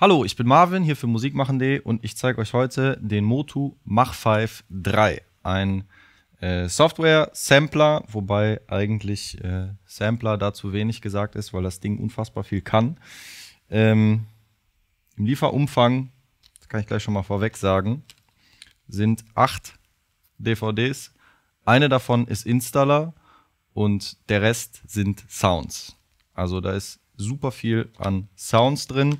Hallo, ich bin Marvin, hier für Musikmachen.de und ich zeige euch heute den Motu Mach 5 3. Ein äh, Software-Sampler, wobei eigentlich äh, Sampler dazu wenig gesagt ist, weil das Ding unfassbar viel kann. Ähm, Im Lieferumfang, das kann ich gleich schon mal vorweg sagen, sind acht DVDs. Eine davon ist Installer und der Rest sind Sounds. Also da ist super viel an Sounds drin.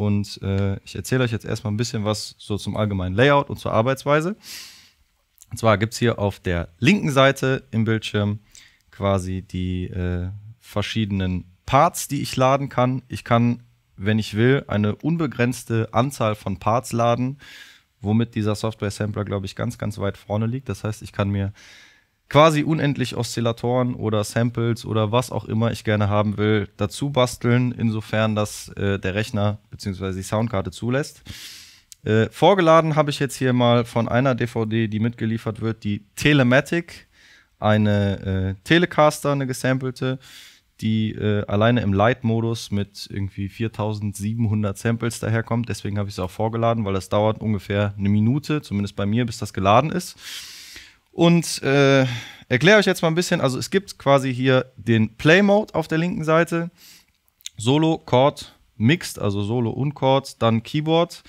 Und äh, ich erzähle euch jetzt erstmal ein bisschen was so zum allgemeinen Layout und zur Arbeitsweise. Und zwar gibt es hier auf der linken Seite im Bildschirm quasi die äh, verschiedenen Parts, die ich laden kann. Ich kann, wenn ich will, eine unbegrenzte Anzahl von Parts laden, womit dieser Software-Sampler, glaube ich, ganz, ganz weit vorne liegt. Das heißt, ich kann mir quasi unendlich Oszillatoren oder Samples oder was auch immer ich gerne haben will, dazu basteln, insofern das äh, der Rechner bzw. die Soundkarte zulässt. Äh, vorgeladen habe ich jetzt hier mal von einer DVD, die mitgeliefert wird, die Telematic, eine äh, Telecaster, eine gesampelte, die äh, alleine im Light-Modus mit irgendwie 4700 Samples daherkommt. Deswegen habe ich es auch vorgeladen, weil das dauert ungefähr eine Minute, zumindest bei mir, bis das geladen ist. Und äh, erkläre euch jetzt mal ein bisschen. Also es gibt quasi hier den Play Mode auf der linken Seite. Solo, Chord, Mixed, also Solo und Chord, dann Keyboard.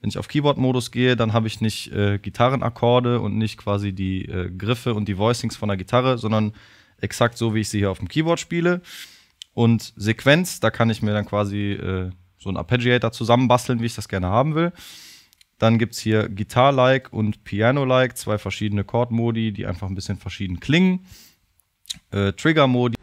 Wenn ich auf Keyboard-Modus gehe, dann habe ich nicht äh, Gitarrenakkorde und nicht quasi die äh, Griffe und die Voicings von der Gitarre, sondern exakt so, wie ich sie hier auf dem Keyboard spiele. Und Sequenz, da kann ich mir dann quasi äh, so einen Arpeggiator zusammenbasteln, wie ich das gerne haben will. Dann gibt es hier Guitar-like und Piano-like, zwei verschiedene Chord-Modi, die einfach ein bisschen verschieden klingen. Äh, Trigger-Modi,